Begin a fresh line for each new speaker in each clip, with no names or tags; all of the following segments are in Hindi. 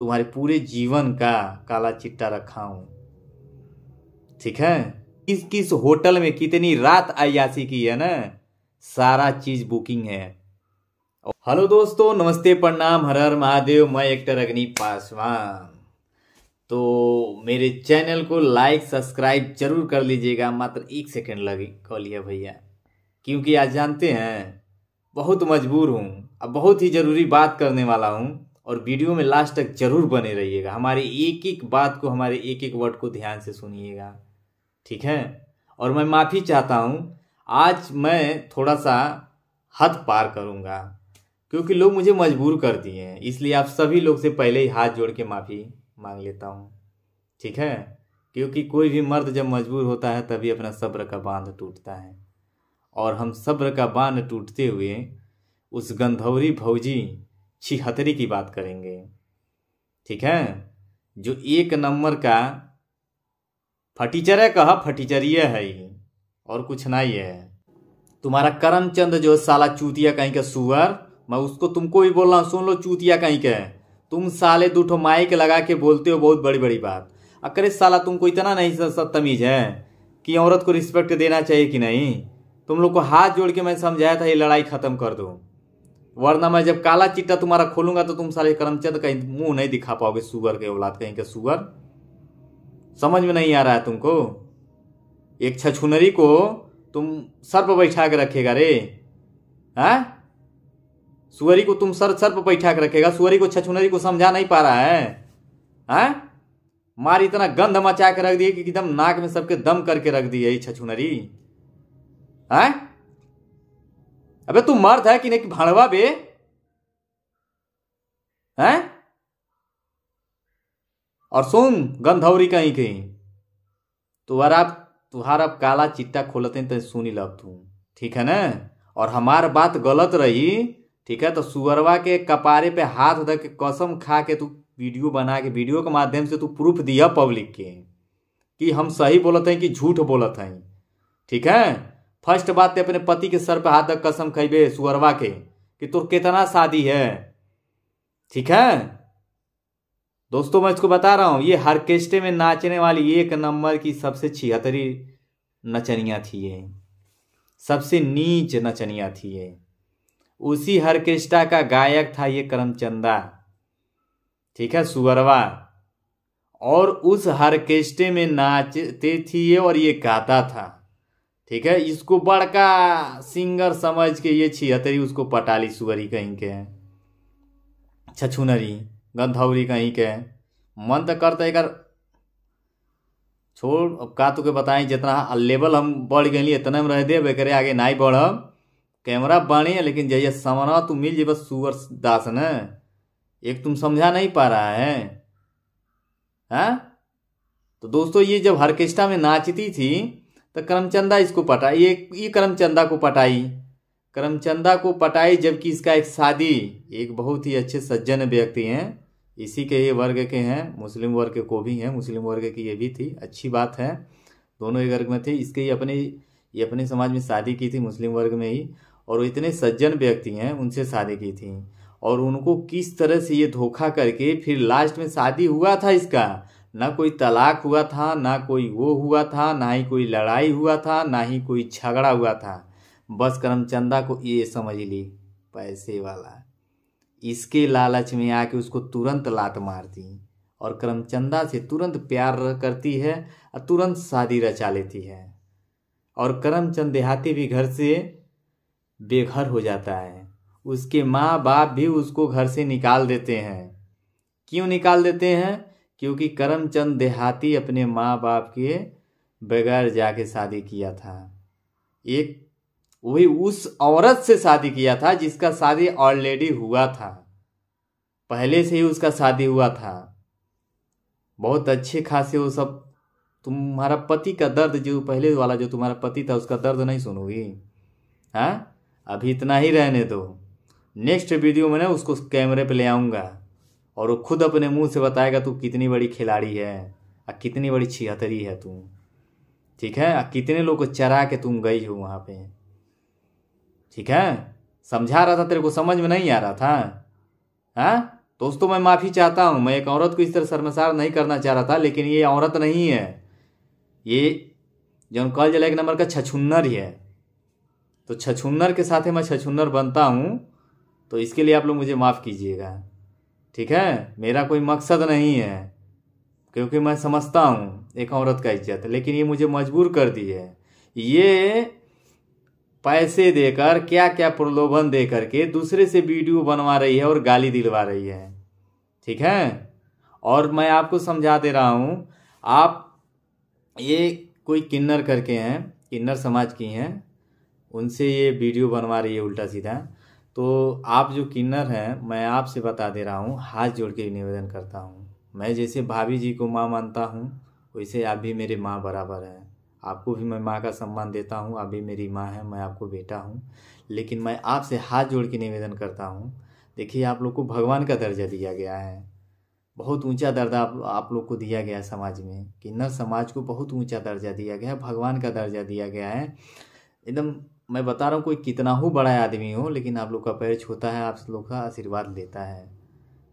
तुम्हारे पूरे जीवन का काला चिट्टा रखा हूं ठीक है किस किस होटल में कितनी रात अयासी की है ना सारा चीज बुकिंग है हेलो दोस्तों नमस्ते प्रणाम हर हर महादेव मैं एक्टर अग्नि पासवान तो मेरे चैनल को लाइक सब्सक्राइब जरूर कर लीजिएगा मात्र एक सेकंड लगे लिया भैया क्योंकि आज जानते हैं बहुत मजबूर हूँ अब बहुत ही ज़रूरी बात करने वाला हूँ और वीडियो में लास्ट तक जरूर बने रहिएगा हमारे एक एक बात को हमारे एक एक वर्ड को ध्यान से सुनिएगा ठीक है और मैं माफ़ी चाहता हूँ आज मैं थोड़ा सा हद पार करूँगा क्योंकि लोग मुझे मजबूर कर दिए हैं इसलिए आप सभी लोग से पहले ही हाथ जोड़ के माफ़ी मांग लेता हूँ ठीक है क्योंकि कोई भी मर्द जब मजबूर होता है तभी अपना सब्र का बांध टूटता है और हम सब्र का बांध टूटते हुए उस गंधौरी भौजी छिहत्तरी की बात करेंगे ठीक है जो एक नंबर का फटीचर कह फटीचरिए है और कुछ नहीं है तुम्हारा करमचंद जो साला चूतिया कहीं का सुअर मैं उसको तुमको भी बोल रहा हूँ सुन लो चूतिया कहीं के तुम साले दो माइक लगा के बोलते हो बहुत बड़ी बड़ी बात अकरे साला तुमको इतना नहीं तमीज है कि औरत को रिस्पेक्ट देना चाहिए कि नहीं तुम लोग को हाथ जोड़ के मैं समझाया था ये लड़ाई ख़त्म कर दो वरना मैं जब काला चिट्टा तुम्हारा खोलूंगा तो तुम सारे करमचंद कहीं मुंह नहीं दिखा पाओगे सुगर के औलाद कहीं का सुगर समझ में नहीं आ रहा है तुमको एक छछुनरी को तुम सर पर बैठा के रखेगा रे है हाँ? सुअरी को तुम सर सर पर बैठा के रखेगा सुअरी को छछुनरी को समझा नहीं पा रहा है आ? हाँ? मार इतना गंध मचा के रख दिए कि एकदम नाक में सबके दम करके रख दिए छछुनरी है हाँ? अबे तू मर्द है कि नहीं भाड़वा बे है और सुन गंधौरी कहीं कहीं तुहर आप तुहार अब काला चिट्टा खोलते तो सुनी लग तू ठीक है ना और हमार बात गलत रही ठीक है तो सुअरवा के कपारे पे हाथ धर के कसम खा के तू वीडियो बना के वीडियो के माध्यम से तू प्रूफ दिया पब्लिक के कि हम सही बोलते हैं कि झूठ बोलते हैं ठीक है फर्स्ट बात ते तो अपने पति के सर पे हाथ रख कसम खेबे सुअरवा के कि तुर कितना शादी है ठीक है दोस्तों मैं इसको बता रहा हूँ ये हरकेस्टे में नाचने वाली एक नंबर की सबसे छिहतरी नचनिया थी ये सबसे नीच नचनिया थी ये उसी हरकेस्टा का गायक था ये करमचंदा ठीक है सुअरवा और उस हरकेस्टे में नाचते थी ये और ये गाता था ठीक है इसको बड़का सिंगर समझ के ये छिहत्तरी उसको पटाली सुगरी कहीं के छछुनरी गंधौरी कहीं के मन तो करते एक छोड़ अब का तो के बताए जितना लेवल हम बढ़ गए इतना में रह दे बेकरे आगे ना ही बढ़ब कैमरा बने लेकिन जैसे समना तुम मिल जेब सुगर दास न एक तुम समझा नहीं पा रहा है हा? तो दोस्तों ये जब हरकेस्टा में नाचती थी तो करमचंदा इसको पटाई ये ये करमचंदा को पटाई करमचंदा को पटाई जबकि इसका एक शादी एक बहुत ही अच्छे सज्जन व्यक्ति हैं इसी के ये वर्ग के हैं मुस्लिम वर्ग को भी हैं मुस्लिम वर्ग की ये भी थी अच्छी बात है दोनों ही वर्ग में थे इसके ये अपने ये अपने समाज में शादी की थी मुस्लिम वर्ग में ही और इतने सज्जन व्यक्ति हैं उनसे शादी की थी और उनको किस तरह से ये धोखा करके फिर लास्ट में शादी हुआ था इसका ना कोई तलाक हुआ था ना कोई वो हुआ था ना ही कोई लड़ाई हुआ था ना ही कोई झगड़ा हुआ था बस करमचंदा को ये समझ ली पैसे वाला इसके लालच में आके उसको तुरंत लात मार दी और करमचंदा से तुरंत प्यार करती है और तुरंत शादी रचा लेती है और करमचंद देहाती भी घर से बेघर हो जाता है उसके माँ बाप भी उसको घर से निकाल देते हैं क्यों निकाल देते हैं क्योंकि करमचंद देहाती अपने माँ बाप के बगैर जाके शादी किया था एक वही उस औरत से शादी किया था जिसका शादी ऑलरेडी हुआ था पहले से ही उसका शादी हुआ था बहुत अच्छे खासे वो सब तुम्हारा पति का दर्द जो पहले वाला जो तुम्हारा पति था उसका दर्द नहीं सुनोगी हाँ अभी इतना ही रहने दो नेक्स्ट वीडियो में ना उसको कैमरे पे ले आऊँगा और वो खुद अपने मुंह से बताएगा तू कितनी बड़ी खिलाड़ी है आ कितनी बड़ी छिहतरी है तू ठीक है आ कितने लोग को चरा के तुम गई हो वहाँ पे ठीक है समझा रहा था तेरे को समझ में नहीं आ रहा था हाँ दोस्तों मैं माफ़ी चाहता हूँ मैं एक औरत को इस तरह शर्मसार नहीं करना चाह रहा था लेकिन ये औरत नहीं है ये जो कल जला एक नंबर का छछुन्नर ही है तो छछुन्नर के साथ ही मैं छछुन्नर बनता हूँ तो इसके लिए आप लोग मुझे माफ़ कीजिएगा ठीक है मेरा कोई मकसद नहीं है क्योंकि मैं समझता हूँ एक औरत का इज्जत लेकिन ये मुझे मजबूर कर दी है ये पैसे देकर क्या क्या प्रलोभन दे करके दूसरे से वीडियो बनवा रही है और गाली दिलवा रही है ठीक है और मैं आपको समझा दे रहा हूँ आप ये कोई किन्नर करके हैं किन्नर समाज की हैं उनसे ये वीडियो बनवा रही है उल्टा सीधा तो आप जो किन्नर हैं मैं आपसे बता दे रहा हूँ हाथ जोड़ के निवेदन करता हूँ मैं जैसे भाभी जी को माँ मानता हूँ वैसे आप भी मेरे माँ बराबर हैं आपको भी मैं माँ का सम्मान देता हूँ आप भी मेरी माँ है मैं आपको बेटा हूँ लेकिन मैं आपसे हाथ जोड़ के निवेदन करता हूँ देखिए आप लोग को भगवान का दर्जा दिया गया है बहुत ऊंचा दर्जा आप, आप लोग को दिया गया है समाज में किन्नर समाज को बहुत ऊंचा दर्जा दिया गया है भगवान का दर्जा दिया गया है एकदम मैं बता रहा हूँ कोई कितना हो बड़ा आदमी हो लेकिन आप लोग का पैर छूता है आप लोग का आशीर्वाद लेता है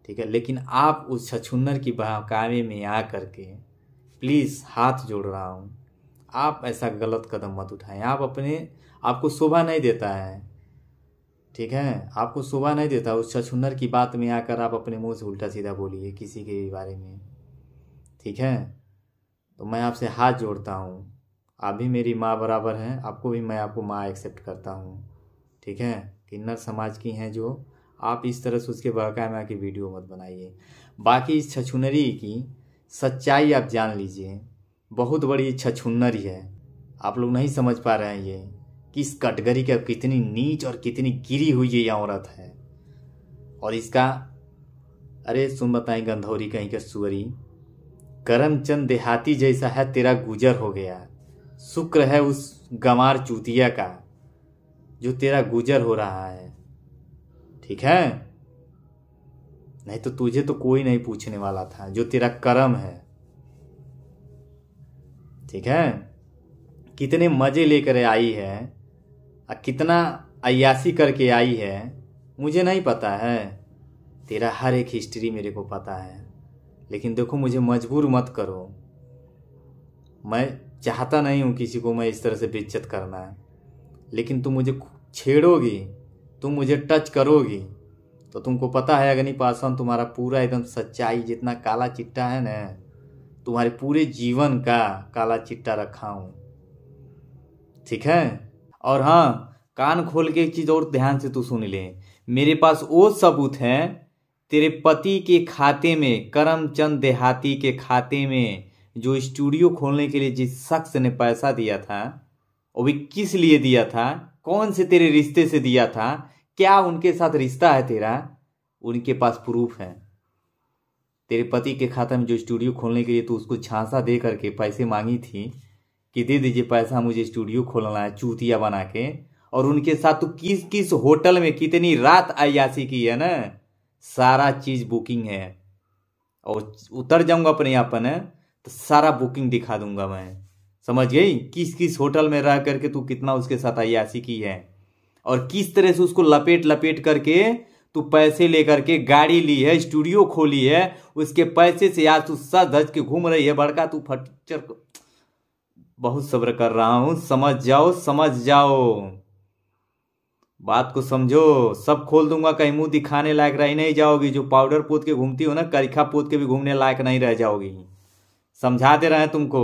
ठीक है लेकिन आप उस छछुन्नर की बहकावे में आ करके प्लीज़ हाथ जोड़ रहा हूँ आप ऐसा गलत कदम मत उठाएं आप अपने आपको शोभा नहीं देता है ठीक है आपको शोभा नहीं देता उस छछुन्नर की बात में आकर आप अपने मुंह से उल्टा सीधा बोलिए किसी के भी बारे में ठीक है तो मैं आपसे हाथ जोड़ता हूँ आप भी मेरी माँ बराबर हैं आपको भी मैं आपको माँ एक्सेप्ट करता हूँ ठीक है किन्नर समाज की हैं जो आप इस तरह से उसके में आके वीडियो मत बनाइए बाकी इस छछुनरी की सच्चाई आप जान लीजिए बहुत बड़ी छछुन्नरी है आप लोग नहीं समझ पा रहे हैं ये किस कटगरी का कितनी नीच और कितनी गिरी हुई ये औरत है और इसका अरे सुन बताएं गंधौरी कहीं का सुअरी करमचंद देहाती जैसा है तेरा गुजर हो गया शुक्र है उस गंवार चूतिया का जो तेरा गुजर हो रहा है ठीक है नहीं तो तुझे तो कोई नहीं पूछने वाला था जो तेरा कर्म है ठीक है कितने मजे लेकर आई है और कितना अयासी करके आई है मुझे नहीं पता है तेरा हर एक हिस्ट्री मेरे को पता है लेकिन देखो मुझे मजबूर मत करो मैं चाहता नहीं हूँ किसी को मैं इस तरह से बेचत करना है लेकिन तुम मुझे छेड़ोगी तुम मुझे टच करोगी तो तुमको पता है अग्नि पासवान तुम्हारा पूरा एकदम सच्चाई जितना काला चिट्टा है ना तुम्हारे पूरे जीवन का काला चिट्टा रखा हूँ ठीक है और हाँ कान खोल के एक चीज़ और ध्यान से तू सुन ले मेरे पास वो सबूत है तेरे पति के खाते में करमचंद देहाती के खाते में जो स्टूडियो खोलने के लिए जिस शख्स ने पैसा दिया था वो भी किस लिए दिया था कौन से तेरे रिश्ते से दिया था क्या उनके साथ रिश्ता है तेरा उनके पास प्रूफ है तेरे पति के खाते में जो स्टूडियो खोलने के लिए तो उसको झांसा दे करके पैसे मांगी थी कि दे दीजिए पैसा मुझे स्टूडियो खोलना है चूतिया बना के और उनके साथ तो किस किस होटल में कितनी रात अयासी की है ना सारा चीज बुकिंग है और उतर जाऊंगा अपने यहाँ पर तो सारा बुकिंग दिखा दूंगा मैं समझ गई किस किस होटल में रह करके तू कितना उसके साथ अयासी की है और किस तरह से उसको लपेट लपेट करके तू पैसे लेकर के गाड़ी ली है स्टूडियो खोली है उसके पैसे से आज तू सज धज के घूम रही है बड़का तू फटीचर बहुत सब्र कर रहा हूं समझ जाओ समझ जाओ बात को समझो सब खोल दूंगा कहीं मुंह दिखाने लायक रह नहीं जाओगी जो पाउडर पोत के घूमती हो ना करीखा पोत के भी घूमने लायक नहीं रह जाओगी समझा दे रहे हैं तुमको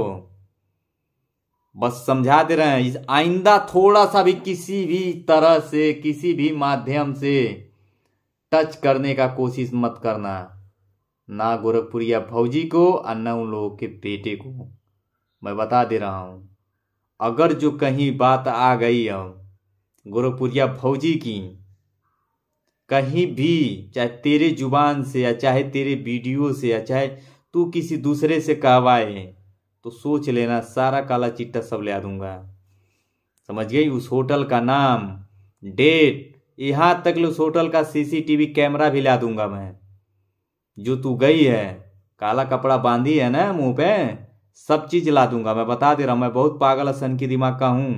बस समझा दे रहे हैं इस आइंदा थोड़ा सा भी किसी भी तरह से किसी भी माध्यम से टच करने का कोशिश मत करना ना गोरखपुरिया फौजी को और न उन लोगों के बेटे को मैं बता दे रहा हूँ अगर जो कहीं बात आ गई अब गोरखपुरिया फौजी की कहीं भी चाहे तेरे जुबान से या चाहे तेरे वीडियो से या चाहे तू किसी दूसरे से कहवाए तो सोच लेना सारा काला चिट्टा सब ले दूंगा समझ गई उस होटल का नाम डेट यहाँ तक उस होटल का सीसीटीवी कैमरा भी ला दूंगा मैं जो तू गई है काला कपड़ा बांधी है ना मुंह पे सब चीज ला दूंगा मैं बता दे रहा हूँ मैं बहुत पागल की दिमाग का हूँ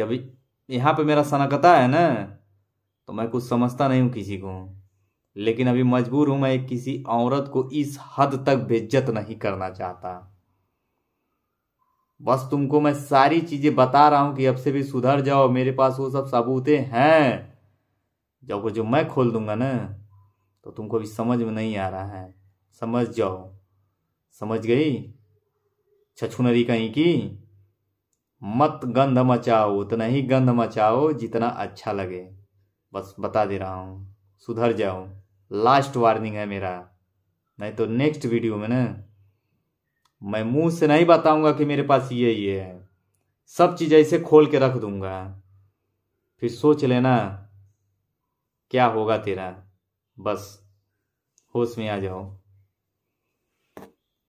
जब यहाँ पे मेरा सनकता है ना तो मैं कुछ समझता नहीं हूँ किसी को लेकिन अभी मजबूर हूं मैं किसी औरत को इस हद तक बेज्जत नहीं करना चाहता बस तुमको मैं सारी चीजें बता रहा हूं कि अब से भी सुधर जाओ मेरे पास वो सब सबूते हैं जब वो जो मैं खोल दूंगा ना तो तुमको अभी समझ में नहीं आ रहा है समझ जाओ समझ गई छछुनरी कहीं की मत गंध मचाओ उतना ही गंध मचाओ जितना अच्छा लगे बस बता दे रहा हूं सुधर जाओ लास्ट वार्निंग है मेरा नहीं तो नेक्स्ट वीडियो में ना मैं मुंह से नहीं बताऊंगा कि मेरे पास ये ये है सब चीज़ ऐसे खोल के रख दूंगा फिर सोच लेना क्या होगा तेरा बस होश में आ जाओ